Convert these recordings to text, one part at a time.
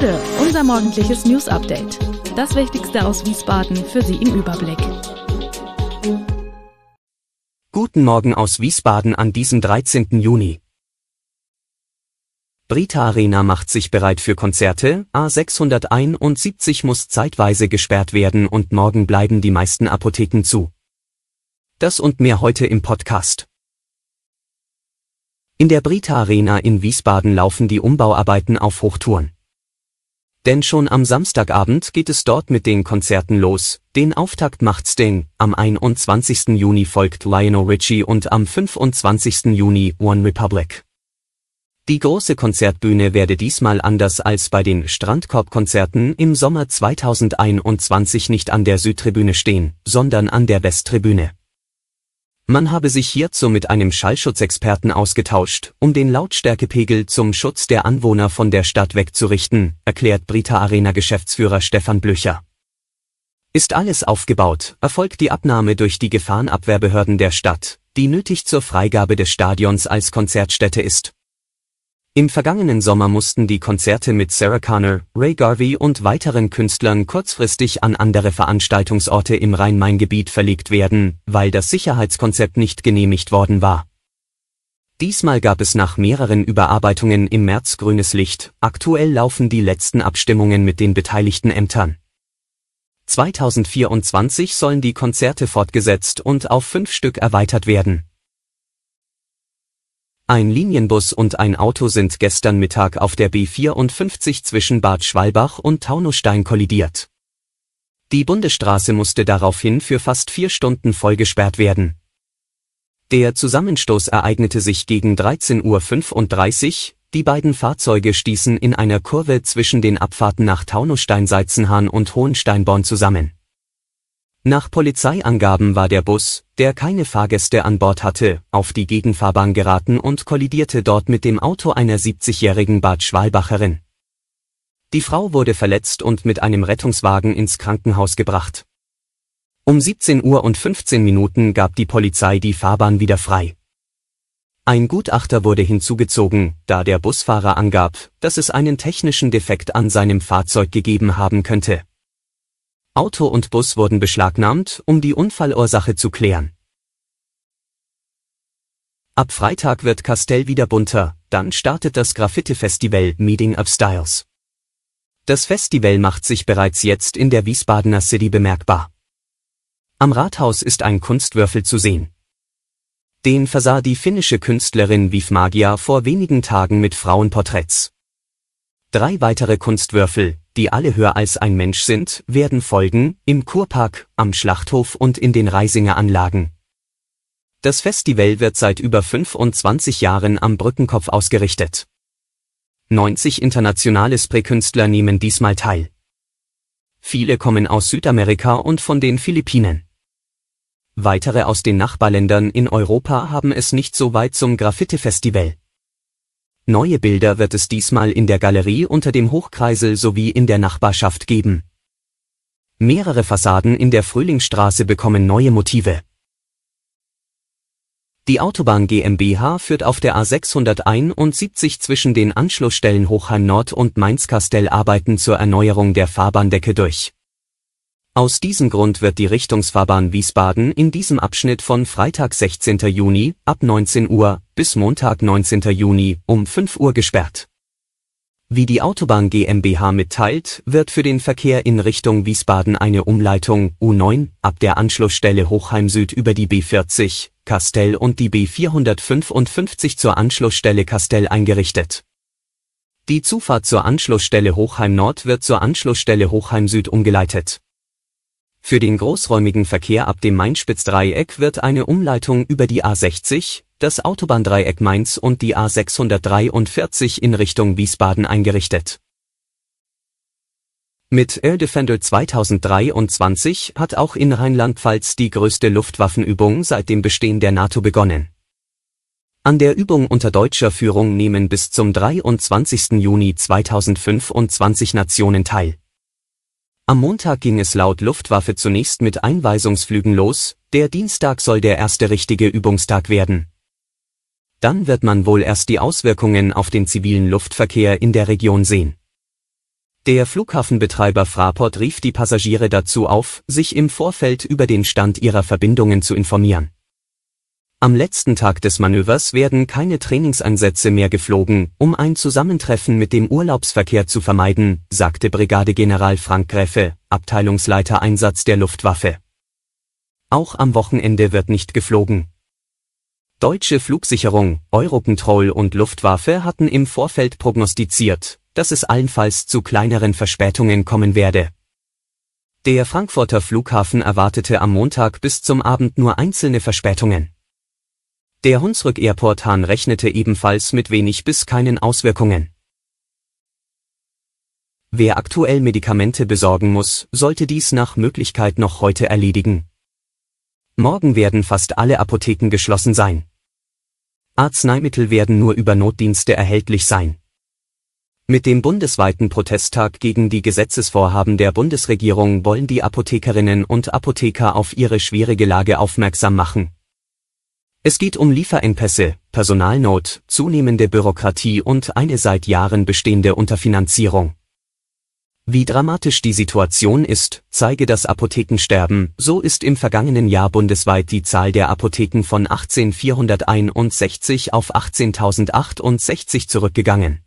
Gude, unser morgendliches News Update. Das Wichtigste aus Wiesbaden für Sie im Überblick. Guten Morgen aus Wiesbaden an diesem 13. Juni. Brita Arena macht sich bereit für Konzerte, A671 muss zeitweise gesperrt werden und morgen bleiben die meisten Apotheken zu. Das und mehr heute im Podcast. In der Brita Arena in Wiesbaden laufen die Umbauarbeiten auf Hochtouren denn schon am Samstagabend geht es dort mit den Konzerten los. Den Auftakt macht Sting, am 21. Juni folgt Lionel Richie und am 25. Juni One Republic. Die große Konzertbühne werde diesmal anders als bei den Strandkorb-Konzerten im Sommer 2021 nicht an der Südtribüne stehen, sondern an der Westtribüne. Man habe sich hierzu mit einem Schallschutzexperten ausgetauscht, um den Lautstärkepegel zum Schutz der Anwohner von der Stadt wegzurichten, erklärt Brita Arena Geschäftsführer Stefan Blücher. Ist alles aufgebaut, erfolgt die Abnahme durch die Gefahrenabwehrbehörden der Stadt, die nötig zur Freigabe des Stadions als Konzertstätte ist. Im vergangenen Sommer mussten die Konzerte mit Sarah Connor, Ray Garvey und weiteren Künstlern kurzfristig an andere Veranstaltungsorte im Rhein-Main-Gebiet verlegt werden, weil das Sicherheitskonzept nicht genehmigt worden war. Diesmal gab es nach mehreren Überarbeitungen im März grünes Licht, aktuell laufen die letzten Abstimmungen mit den beteiligten Ämtern. 2024 sollen die Konzerte fortgesetzt und auf fünf Stück erweitert werden ein Linienbus und ein Auto sind gestern Mittag auf der B54 zwischen Bad Schwalbach und Taunusstein kollidiert. Die Bundesstraße musste daraufhin für fast vier Stunden vollgesperrt werden. Der Zusammenstoß ereignete sich gegen 13.35 Uhr, die beiden Fahrzeuge stießen in einer Kurve zwischen den Abfahrten nach Taunusstein-Seizenhahn und Hohensteinborn zusammen nach Polizeiangaben war der Bus, der keine Fahrgäste an Bord hatte, auf die Gegenfahrbahn geraten und kollidierte dort mit dem Auto einer 70-jährigen Bad Schwalbacherin. Die Frau wurde verletzt und mit einem Rettungswagen ins Krankenhaus gebracht. Um 17 Uhr und 15 Minuten gab die Polizei die Fahrbahn wieder frei. Ein Gutachter wurde hinzugezogen, da der Busfahrer angab, dass es einen technischen Defekt an seinem Fahrzeug gegeben haben könnte. Auto und Bus wurden beschlagnahmt, um die Unfallursache zu klären. Ab Freitag wird Castell wieder bunter, dann startet das Graffiti-Festival Meeting of Styles. Das Festival macht sich bereits jetzt in der Wiesbadener City bemerkbar. Am Rathaus ist ein Kunstwürfel zu sehen. Den versah die finnische Künstlerin Vif Magia vor wenigen Tagen mit Frauenporträts. Drei weitere Kunstwürfel, die alle höher als ein Mensch sind, werden folgen, im Kurpark, am Schlachthof und in den Reisinger Anlagen. Das Festival wird seit über 25 Jahren am Brückenkopf ausgerichtet. 90 internationale spray nehmen diesmal teil. Viele kommen aus Südamerika und von den Philippinen. Weitere aus den Nachbarländern in Europa haben es nicht so weit zum Graffiti-Festival. Neue Bilder wird es diesmal in der Galerie unter dem Hochkreisel sowie in der Nachbarschaft geben. Mehrere Fassaden in der Frühlingsstraße bekommen neue Motive. Die Autobahn GmbH führt auf der A671 zwischen den Anschlussstellen Hochheim Nord und Mainz-Kastell Arbeiten zur Erneuerung der Fahrbahndecke durch aus diesem Grund wird die Richtungsfahrbahn Wiesbaden in diesem Abschnitt von Freitag 16. Juni ab 19 Uhr bis Montag 19. Juni um 5 Uhr gesperrt. Wie die Autobahn GmbH mitteilt, wird für den Verkehr in Richtung Wiesbaden eine Umleitung U9 ab der Anschlussstelle Hochheim Süd über die B40, Kastell und die B455 zur Anschlussstelle Kastell eingerichtet. Die Zufahrt zur Anschlussstelle Hochheim Nord wird zur Anschlussstelle Hochheim Süd umgeleitet. Für den großräumigen Verkehr ab dem Main-Spitz-Dreieck wird eine Umleitung über die A60, das Autobahndreieck Mainz und die A643 in Richtung Wiesbaden eingerichtet. Mit Air Defender 2023 hat auch in Rheinland-Pfalz die größte Luftwaffenübung seit dem Bestehen der NATO begonnen. An der Übung unter deutscher Führung nehmen bis zum 23. Juni 2025 Nationen teil. Am Montag ging es laut Luftwaffe zunächst mit Einweisungsflügen los, der Dienstag soll der erste richtige Übungstag werden. Dann wird man wohl erst die Auswirkungen auf den zivilen Luftverkehr in der Region sehen. Der Flughafenbetreiber Fraport rief die Passagiere dazu auf, sich im Vorfeld über den Stand ihrer Verbindungen zu informieren am letzten Tag des Manövers werden keine Trainingseinsätze mehr geflogen, um ein Zusammentreffen mit dem Urlaubsverkehr zu vermeiden, sagte Brigadegeneral Frank Gräfe, Abteilungsleiter Einsatz der Luftwaffe. Auch am Wochenende wird nicht geflogen. Deutsche Flugsicherung, Eurocontrol und Luftwaffe hatten im Vorfeld prognostiziert, dass es allenfalls zu kleineren Verspätungen kommen werde. Der Frankfurter Flughafen erwartete am Montag bis zum Abend nur einzelne Verspätungen. Der Hunsrück Airport Hahn rechnete ebenfalls mit wenig bis keinen Auswirkungen. Wer aktuell Medikamente besorgen muss, sollte dies nach Möglichkeit noch heute erledigen. Morgen werden fast alle Apotheken geschlossen sein. Arzneimittel werden nur über Notdienste erhältlich sein. Mit dem bundesweiten Protesttag gegen die Gesetzesvorhaben der Bundesregierung wollen die Apothekerinnen und Apotheker auf ihre schwierige Lage aufmerksam machen. Es geht um Lieferengpässe, Personalnot, zunehmende Bürokratie und eine seit Jahren bestehende Unterfinanzierung. Wie dramatisch die Situation ist, zeige das Apothekensterben, so ist im vergangenen Jahr bundesweit die Zahl der Apotheken von 18.461 auf 18.068 zurückgegangen.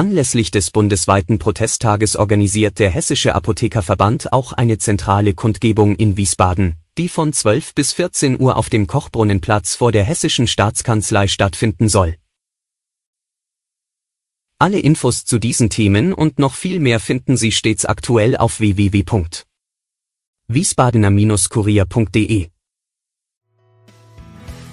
Anlässlich des bundesweiten Protesttages organisiert der Hessische Apothekerverband auch eine zentrale Kundgebung in Wiesbaden, die von 12 bis 14 Uhr auf dem Kochbrunnenplatz vor der Hessischen Staatskanzlei stattfinden soll. Alle Infos zu diesen Themen und noch viel mehr finden Sie stets aktuell auf www.wiesbadener-kurier.de.